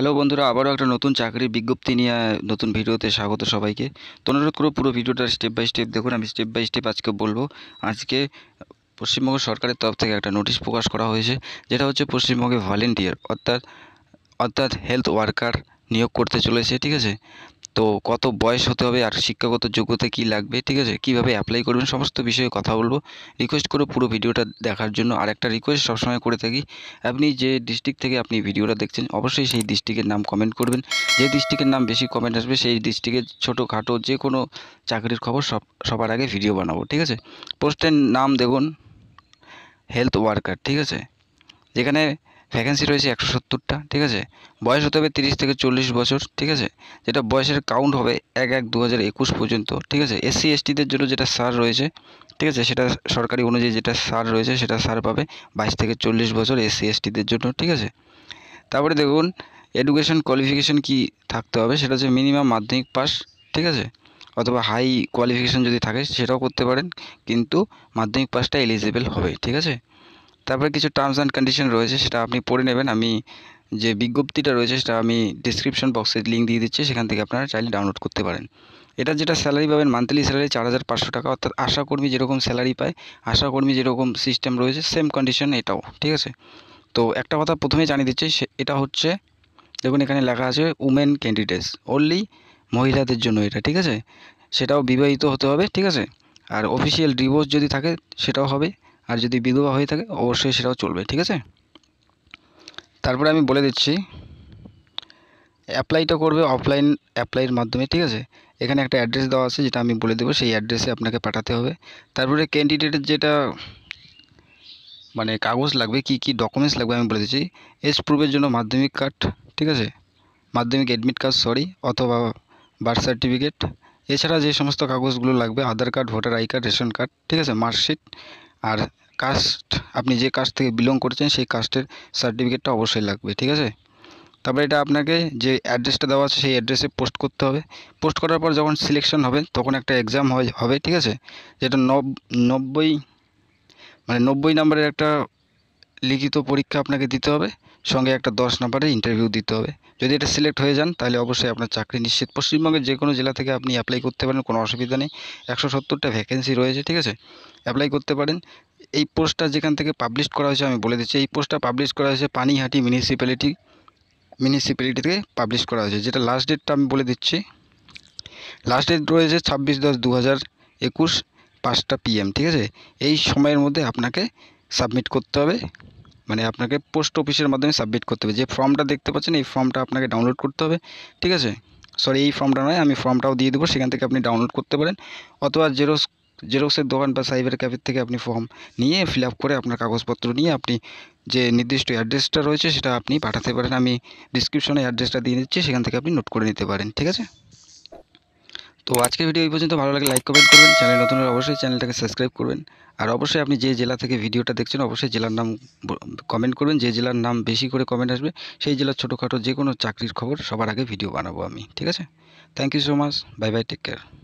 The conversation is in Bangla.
হ্যালো বন্ধুরা আবারও একটা নতুন চাকরির বিজ্ঞপ্তি নিয়ে নতুন ভিডিওতে স্বাগত সবাইকে তো অনুরোধ করবো পুরো ভিডিওটা স্টেপ বাই স্টেপ দেখুন আমি স্টেপ বাই স্টেপ আজকে বলবো আজকে পশ্চিমবঙ্গ সরকারের তরফ থেকে একটা নোটিশ প্রকাশ করা হয়েছে যেটা হচ্ছে পশ্চিমবঙ্গে ভলেন্টিয়ার অর্থাৎ অর্থাৎ হেলথ ওয়ার্কার নিয়োগ করতে চলেছে ঠিক আছে তো কত বয়স হতে হবে আর শিক্ষাগত যোগ্যতা কি লাগবে ঠিক আছে কিভাবে অ্যাপ্লাই করবেন সমস্ত বিষয়ে কথা বলবো রিকোয়েস্ট করে পুরো ভিডিওটা দেখার জন্য আর একটা রিকোয়েস্ট সবসময় করে থাকি আপনি যে ডিস্ট্রিক্ট থেকে আপনি ভিডিওটা দেখছেন অবশ্যই সেই ডিস্ট্রিক্টের নাম কমেন্ট করবেন যে ডিস্ট্রিক্টের নাম বেশি কমেন্ট আসবে সেই ডিস্ট্রিক্টের ছোটোখাটো যে কোনো চাকরির খবর সব সবার আগে ভিডিও বানাবো ঠিক আছে পোস্টের নাম দেখুন হেলথ ওয়ার্কার ঠিক আছে যেখানে ভ্যাকেন্সি রয়েছে একশো সত্তরটা ঠিক আছে বয়স হতে হবে তিরিশ থেকে চল্লিশ বছর ঠিক আছে যেটা বয়সের কাউন্ট হবে এক এক দু পর্যন্ত ঠিক আছে এসসি এসটিদের জন্য যেটা সার রয়েছে ঠিক আছে সেটা সরকারি অনুযায়ী যেটা সার রয়েছে সেটা সার পাবে বাইশ থেকে চল্লিশ বছর এসসি এসটিদের জন্য ঠিক আছে তারপরে দেখুন এডুকেশন কোয়ালিফিকেশান কি থাকতে হবে সেটা হচ্ছে মিনিমাম মাধ্যমিক পাস ঠিক আছে অথবা হাই কোয়ালিফিকেশান যদি থাকে সেটাও করতে পারেন কিন্তু মাধ্যমিক পাসটা এলিজিবেল হবে ঠিক আছে তারপরে কিছু টার্মস অ্যান্ড কন্ডিশন রয়েছে সেটা আপনি পড়ে নেবেন আমি যে বিজ্ঞপ্তিটা রয়েছে সেটা আমি ডিসক্রিপশন বক্সে লিঙ্ক দিয়ে দিচ্ছি সেখান থেকে আপনারা চাইলে ডাউনলোড করতে পারেন এটা যেটা স্যালারি পাবেন মান্থলি স্যালারি চার হাজার পাঁচশো টাকা অর্থাৎ আশাকর্মী যেরকম স্যালারি পায় আশাকর্মী যেরকম সিস্টেম রয়েছে সেম কন্ডিশন এটাও ঠিক আছে তো একটা কথা প্রথমে জানিয়ে দিচ্ছি এটা হচ্ছে দেখুন এখানে লেখা আছে উমেন ক্যান্ডিডেটস অনলি মহিলাদের জন্য এটা ঠিক আছে সেটাও বিবাহিত হতে হবে ঠিক আছে আর অফিসিয়াল ডিভোর্স যদি থাকে সেটাও হবে আর যদি বিধবা হয়ে থাকে অবশ্যই সেটাও চলবে ঠিক আছে তারপরে আমি বলে দিচ্ছি অ্যাপ্লাইটা করবে অফলাইন অ্যাপ্লাইয়ের মাধ্যমে ঠিক আছে এখানে একটা অ্যাড্রেস দেওয়া আছে যেটা আমি বলে দেবো সেই অ্যাড্রেসে আপনাকে পাঠাতে হবে তারপরে ক্যান্ডিডেটের যেটা মানে কাগজ লাগবে কি কি ডকুমেন্টস লাগবে আমি বলে দিচ্ছি এজ প্রুফের জন্য মাধ্যমিক কার্ড ঠিক আছে মাধ্যমিক অ্যাডমিট কার্ড সরি অথবা বার্থ সার্টিফিকেট এছাড়া যে সমস্ত কাগজগুলো লাগবে Aadhaar card voter I card ration card ঠিক আছে মার্কশিট আর কাস্ট আপনি যে কাস্ট থেকে বিলং করছেন সেই কাস্টের সার্টিফিকেটটা অবশ্যই লাগবে ঠিক আছে তারপরে এটা আপনাকে যে অ্যাড্রেসটা দেওয়া আছে সেই অ্যাড্রেসে পোস্ট করতে হবে পোস্ট করার পর যখন সিলেকশন হবে তখন একটা এক্সাম হবে ঠিক আছে যেটা নব্বই মানে নব্বই নম্বরের একটা লিখিত পরীক্ষা আপনাকে দিতে হবে সঙ্গে একটা দশ নম্বরের ইন্টারভিউ দিতে হবে যদি এটা সিলেক্ট হয়ে যান তাহলে অবশ্যই আপনার চাকরি নিশ্চিত পশ্চিমবঙ্গের যে কোনো জেলা থেকে আপনি অ্যাপ্লাই করতে পারেন কোনো অসুবিধা নেই একশো সত্তরটা ভ্যাকেন্সি রয়েছে ঠিক আছে অ্যাপ্লাই করতে পারেন এই পোস্টটা যেখান থেকে পাবলিশ করা হয়েছে আমি বলে দিচ্ছি এই পোস্টটা পাবলিশ করা হয়েছে পানিহাটি মিউনিসিপ্যালিটি মিউনিসিপ্যালিটি থেকে পাবলিশ করা হয়েছে যেটা লাস্ট ডেটটা আমি বলে দিচ্ছি লাস্ট ডেট রয়েছে ছাব্বিশ দশ দু হাজার একুশ পাঁচটা পিএম ঠিক আছে এই সময়ের মধ্যে আপনাকে সাবমিট করতে হবে মানে আপনাকে পোস্ট অফিসের মাধ্যমে সাবমিট করতে হবে যে ফর্মটা দেখতে পাচ্ছেন এই ফর্মটা আপনাকে ডাউনলোড করতে হবে ঠিক আছে সরি এই ফর্মটা নয় আমি ফর্মটাও দিয়ে দেবো সেখান থেকে আপনি ডাউনলোড করতে পারেন অথবা জেরক্স জেরক্সের দোকান বা সাইবার ক্যাফের থেকে আপনি ফর্ম নিয়ে ফিল করে আপনার কাগজপত্র নিয়ে আপনি যে নির্দিষ্ট অ্যাড্রেসটা রয়েছে সেটা আপনি পাঠাতে পারেন আমি ডিসক্রিপশনে অ্যাড্রেসটা দিয়ে দিচ্ছি সেখান থেকে আপনি নোট করে নিতে পারেন ঠিক আছে তো আজকে ভিডিও এই পর্যন্ত ভালো লাগে লাইক কমেন্ট করবেন চ্যানেল নতুন অবশ্যই চ্যানেলটাকে সাবস্ক্রাইব করবেন আর অবশ্যই আপনি যে জেলা থেকে ভিডিওটা দেখছেন অবশ্যই জেলার নাম কমেন্ট করবেন যে জেলার নাম বেশি করে কমেন্ট আসবে সেই জেলার ছোটোখাটো যে কোনো চাকরির খবর সবার আগে ভিডিও বানাবো আমি ঠিক আছে thank you so much bye bye take care